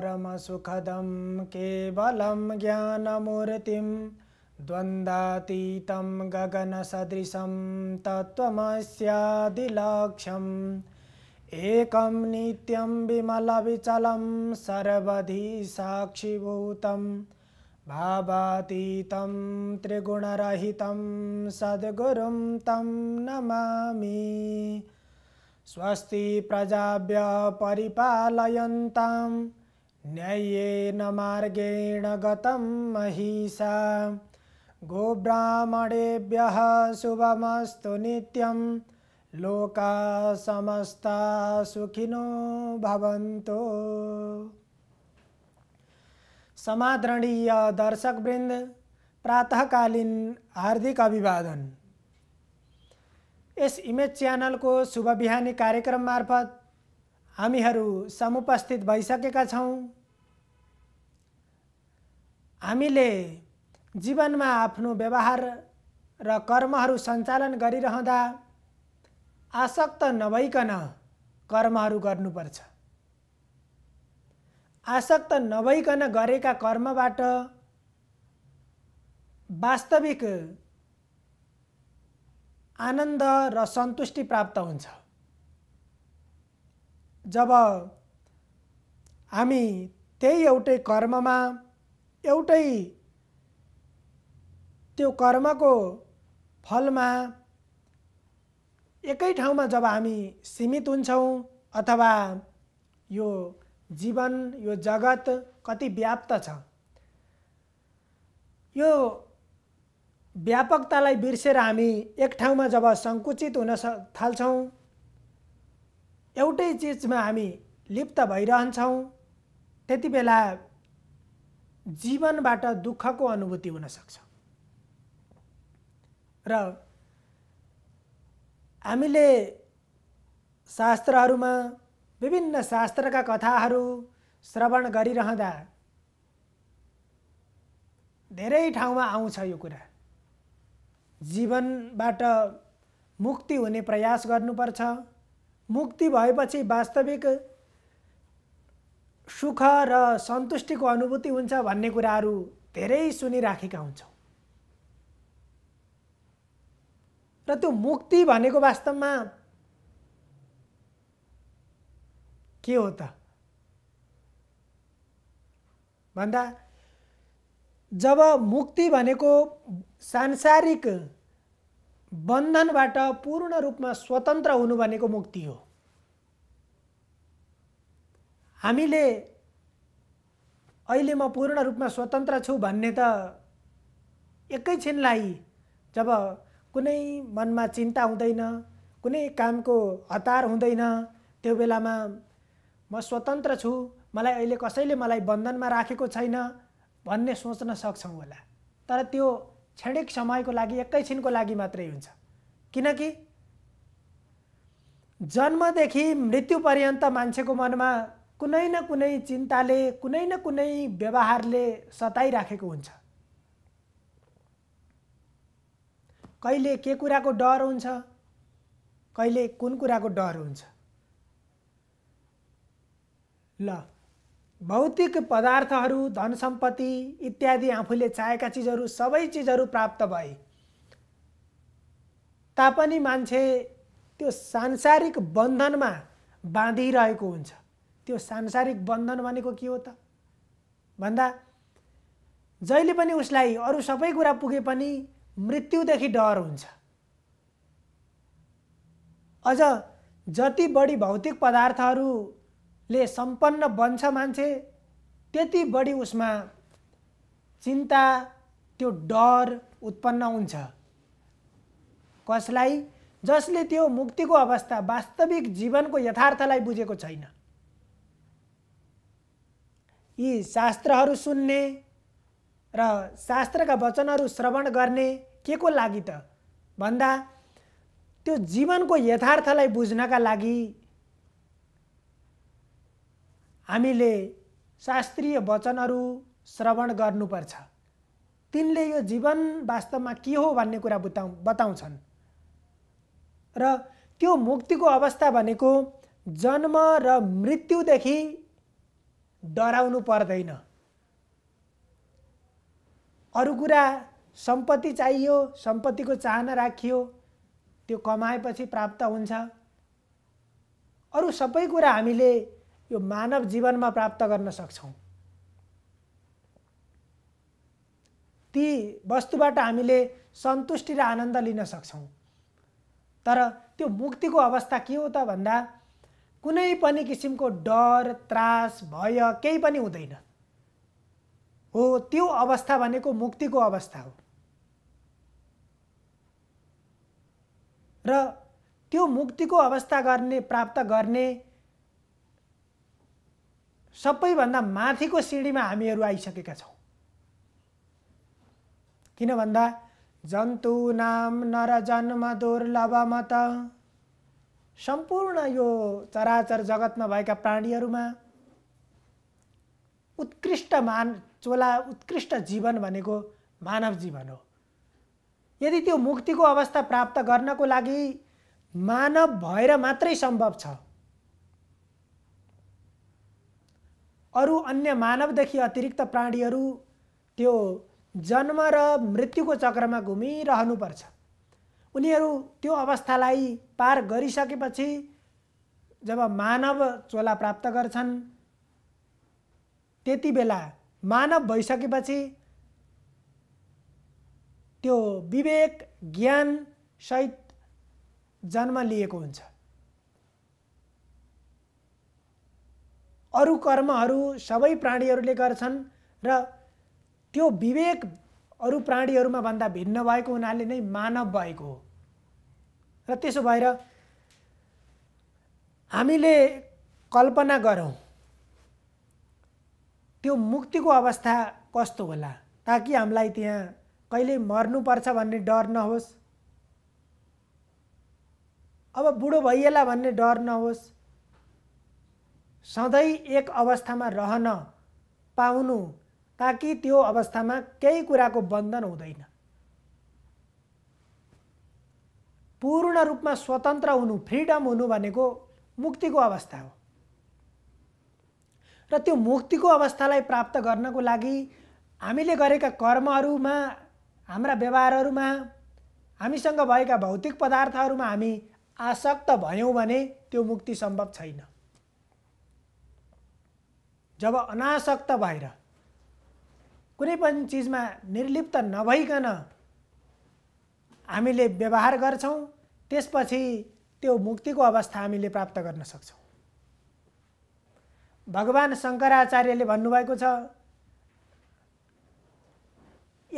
परमसुखदं केवलं ज्ञानमूर्तिं द्वन्द्वातीतं गगनसदृशं तत्त्वमस्यादिलक्ष्यम् एकं नित्यं विमलविचलं सर्वधि साक्षिभूतं भावातीतं त्रिगुणरहितं सद्गुरुं तं नमामि स्वस्ति प्रजाभ्य परिपालयन्ताम् न्याय्येन मार्गेण गतं महिषा गोब्राह्मणेभ्यः शुभमस्तु नित्यं लोका समस्ता सुखिनो भवन्तु समादरणीय दर्शक वृंद प्रातःकालीन हार्दिक अभिवादन इस इमेज चैनल को शुभ बिहानी कार्यक्रम मार्फत हामीहरू समुपस्थित भइसकेका छौँ हामीले जीवनमा आफ्नो व्यवहार र कर्महरू सञ्चालन गरिरहँदा आसक्त नभइकन कर्महरू गर्नुपर्छ आसक्त नभइकन गरेका कर्मबाट वास्तविक आनन्द र सन्तुष्टि प्राप्त हुन्छ जब हामी त्यही एउटै कर्ममा एउटै त्यो कर्मको फलमा एकै ठाउँमा जब हामी सीमित हुन्छौँ अथवा यो जीवन यो जगत कति व्याप्त छ यो व्यापकतालाई बिर्सेर हामी एक ठाउँमा जब सङ्कुचित हुन स थाल्छौँ एउटै चिजमा हामी लिप्त भइरहन्छौँ त्यति बेला जीवनबाट दुःखको अनुभूति हुनसक्छ र हामीले शास्त्रहरूमा विभिन्न शास्त्रका कथाहरू श्रवण गरिरहँदा धेरै ठाउँमा आउँछ यो कुरा जीवनबाट मुक्ति हुने प्रयास गर्नुपर्छ मुक्ति भएपछि वास्तविक सुख र सन्तुष्टिको अनुभूति हुन्छ भन्ने कुराहरू धेरै सुनिराखेका हुन्छौँ र त्यो मुक्ति भनेको वास्तवमा के हो त भन्दा जब मुक्ति भनेको सांसारिक बन्धनबाट पूर्ण रूपमा स्वतन्त्र हुनु भनेको मुक्ति हो हामीले अहिले म पूर्ण रूपमा स्वतन्त्र छु भन्ने त एकैछिनलाई जब कुनै मनमा चिन्ता हुँदैन कुनै कामको हतार हुँदैन त्यो बेलामा म स्वतन्त्र छु मलाई अहिले कसैले मलाई बन्धनमा राखेको छैन भन्ने सोच्न सक्छौँ होला तर त्यो क्षणिक समयको लागि एकैछिनको लागि मात्रै हुन्छ किनकि जन्मदेखि मृत्यु पर्यन्त मान्छेको मनमा कुनै न कुनै चिन्ताले कुनै न कुनै व्यवहारले सताइराखेको हुन्छ कहिले के कुराको डर हुन्छ कहिले कुन कुराको डर हुन्छ ल भौतिक पदार्थहरू धन सम्पत्ति इत्यादि आफूले चाहेका चिजहरू सबै चिजहरू प्राप्त भए तापनि मान्छे त्यो सांसारिक बन्धनमा बाँधिरहेको हुन्छ त्यो सांसारिक बन्धन भनेको के हो त भन्दा जहिले पनि उसलाई अरू सबै कुरा पुगे पनि मृत्युदेखि डर हुन्छ अझ जति बढी भौतिक पदार्थहरू ले सम्पन्न बन्छ मान्छे त्यति बढी उसमा चिन्ता त्यो डर उत्पन्न हुन्छ कसलाई जसले त्यो मुक्तिको अवस्था वास्तविक जीवनको यथार्थलाई बुझेको छैन यी शास्त्रहरू सुन्ने र शास्त्रका वचनहरू श्रवण गर्ने के को लागि त भन्दा त्यो जीवनको यथार्थलाई बुझ्नका लागि हामीले शास्त्रीय वचनहरू श्रवण गर्नुपर्छ तिनले यो जीवन वास्तवमा के हो भन्ने कुरा बताउ बताउँछन् र त्यो मुक्तिको अवस्था भनेको जन्म र मृत्युदेखि डराउनु पर्दैन अरू कुरा सम्पत्ति चाहियो सम्पत्तिको चाहना राखियो त्यो कमाएपछि प्राप्त हुन्छ अरू सबै कुरा हामीले यो मानव जीवनमा प्राप्त गर्न सक्छौँ ती वस्तुबाट हामीले सन्तुष्टि र आनन्द लिन सक्छौँ तर त्यो मुक्तिको अवस्था के हो त भन्दा कुनै पनि किसिमको डर त्रास भय केही पनि हुँदैन हो त्यो अवस्था भनेको मुक्तिको अवस्था हो र त्यो मुक्तिको अवस्था गर्ने प्राप्त गर्ने सबैभन्दा माथिको सिँढीमा हामीहरू आइसकेका छौँ किन भन्दा जन्तु नाम नर जन्म दुर्लभ मत सम्पूर्ण यो चराचर जगतमा भएका प्राणीहरूमा उत्कृष्ट मान चोला उत्कृष्ट जीवन भनेको मानव जीवन हो यदि त्यो मुक्तिको अवस्था प्राप्त गर्नको लागि मानव भएर मात्रै सम्भव छ अरू अन्य मानवदेखि अतिरिक्त प्राणीहरू त्यो जन्म र मृत्युको चक्रमा घुमिरहनुपर्छ उनीहरू त्यो अवस्थालाई पार गरिसकेपछि जब मानव चोला प्राप्त गर्छन् त्यति बेला मानव भइसकेपछि त्यो विवेक ज्ञानसहित जन्म लिएको हुन्छ अरू कर्महरू सबै प्राणीहरूले गर्छन् र त्यो विवेक अरू प्राणीहरूमा भन्दा भिन्न भएको हुनाले नै मानव भएको हो र त्यसो भएर हामीले कल्पना गरौँ त्यो मुक्तिको अवस्था कस्तो होला ताकि हामीलाई त्यहाँ कहिले मर्नुपर्छ भन्ने डर नहोस् अब बुढो भइएला भन्ने डर नहोस् सधैँ एक अवस्थामा रहन पाउनु ताकि त्यो अवस्थामा केही कुराको बन्धन हुँदैन पूर्ण रूपमा स्वतन्त्र हुनु फ्रिडम हुनु भनेको मुक्तिको अवस्था हो र त्यो मुक्तिको अवस्थालाई प्राप्त गर्नको लागि हामीले गरेका कर्महरूमा हाम्रा व्यवहारहरूमा हामीसँग भएका भौतिक पदार्थहरूमा हामी आसक्त भयौँ भने त्यो मुक्ति सम्भव छैन जब अनासक्त भएर कुनै पनि चिजमा निर्लिप्त नभइकन हामीले व्यवहार गर्छौँ त्यसपछि त्यो मुक्तिको अवस्था हामीले प्राप्त गर्न सक्छौँ भगवान् शङ्कराचार्यले भन्नुभएको छ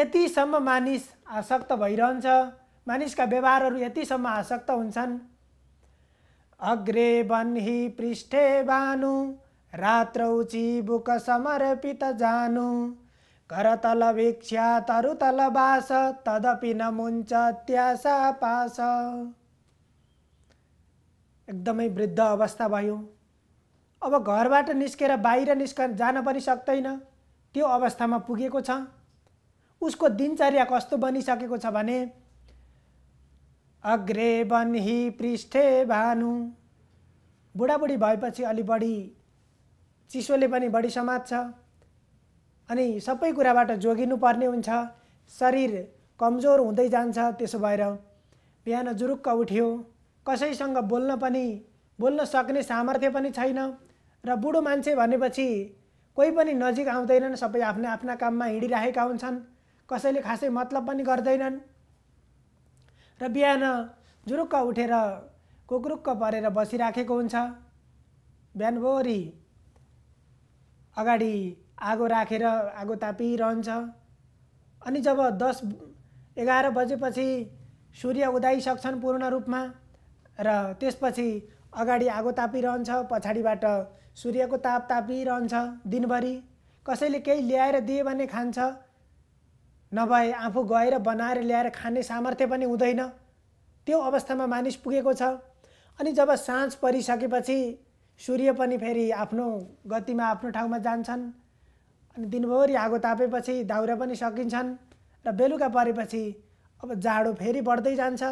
यतिसम्म मानिस आसक्त भइरहन्छ मानिसका व्यवहारहरू यतिसम्म आसक्त हुन्छन् अग्रे बन्ही पृष्ठे बानु रात्रौची बुक समर्पित जानु करतल भिक्षा तरुतल बास तदपि न मुन्छ त्यासा पास एकदमै वृद्ध अवस्था भयो अब घरबाट निस्केर बाहिर निस्क जान पनि सक्दैन त्यो अवस्थामा पुगेको छ उसको दिनचर्या कस्तो बनिसकेको छ भने अग्रे बन्ही पृष्ठे भानु बुढाबुढी भएपछि अलि बढी चिसोले पनि बढी समात्छ अनि सबै कुराबाट जोगिनु पर्ने हुन्छ शरीर कमजोर हुँदै जान्छ त्यसो भएर बिहान जुरुक्क उठ्यो कसैसँग बोल्न पनि बोल्न सक्ने सामर्थ्य पनि छैन र बुढो मान्छे भनेपछि कोही पनि नजिक आउँदैनन् सबै आफ्ना आफ्ना काममा हिँडिरहेका हुन्छन् कसैले खासै मतलब पनि गर्दैनन् र बिहान जुरुक्क उठेर कुकुरुक्क परेर बसिराखेको हुन्छ बिहानभरि अगाडि आगो राखेर आगो तापिरहन्छ अनि जब दस एघार बजेपछि सूर्य उदाइसक्छन् पूर्ण रूपमा र त्यसपछि अगाडि आगो तापिरहन्छ पछाडिबाट सूर्यको ताप तापिरहन्छ दिनभरि कसैले केही ल्याएर दिए भने खान्छ नभए आफू गएर बनाएर ल्याएर खाने सामर्थ्य पनि हुँदैन त्यो अवस्थामा मानिस पुगेको छ अनि जब साँझ परिसकेपछि सूर्य पनि फेरि आफ्नो गतिमा आफ्नो ठाउँमा जान्छन् अनि दिनभरि आगो तापेपछि दाउरा पनि सकिन्छन् र बेलुका परेपछि अब जाडो फेरि बढ्दै जान्छ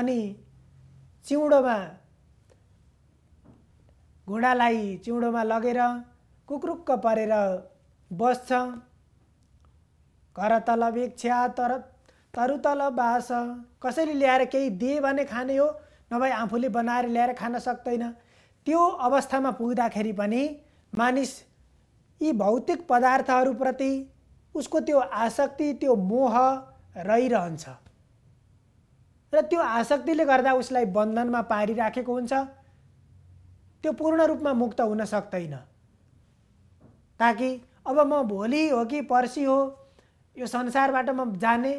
अनि चिउँडोमा घुँडालाई चिउँडोमा लगेर कुकुरुक्क परेर बस्छ घर तल भिक्षा तर तरु तल बास कसैले ल्याएर केही दिए भने खाने हो नभए आफूले बनाएर ल्याएर खान सक्दैन त्यो अवस्थामा पुग्दाखेरि पनि मानिस यी भौतिक पदार्थहरूप्रति उसको त्यो आसक्ति त्यो मोह रहिरहन्छ र त्यो आसक्तिले गर्दा उसलाई बन्धनमा पारिराखेको हुन्छ त्यो पूर्ण रूपमा मुक्त हुन सक्दैन ताकि अब म भोलि हो कि पर्सि हो यो संसारबाट म जाने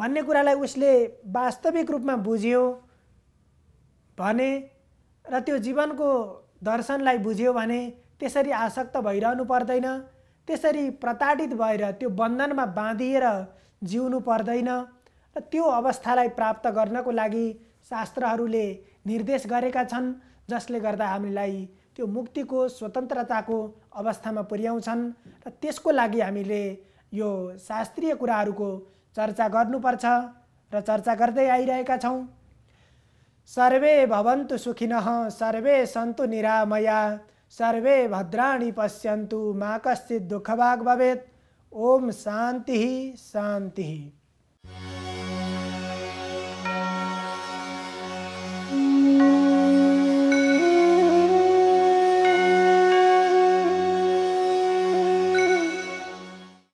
भन्ने कुरालाई उसले वास्तविक रूपमा बुझ्यो भने र त्यो जीवनको दर्शनलाई बुझ्यो भने त्यसरी आसक्त भइरहनु पर्दैन त्यसरी प्रताडित भएर त्यो बन्धनमा बाँधिएर जिउनु पर्दैन र त्यो अवस्थालाई प्राप्त गर्नको लागि शास्त्रहरूले निर्देश गरेका छन् जसले गर्दा हामीलाई त्यो मुक्तिको स्वतन्त्रताको अवस्थामा पुर्याउँछन् र त्यसको लागि हामीले यो शास्त्रीय कुराहरूको चर्चा गर्नुपर्छ र चर्चा गर्दै आइरहेका छौँ सर्वे भवन्तु सुखिनः सर्वे सन्तु निरामया सर्वे भद्राणि पश्यन्तु मा कश्चित् दुःखभाग् भवेत् ओम शांति ही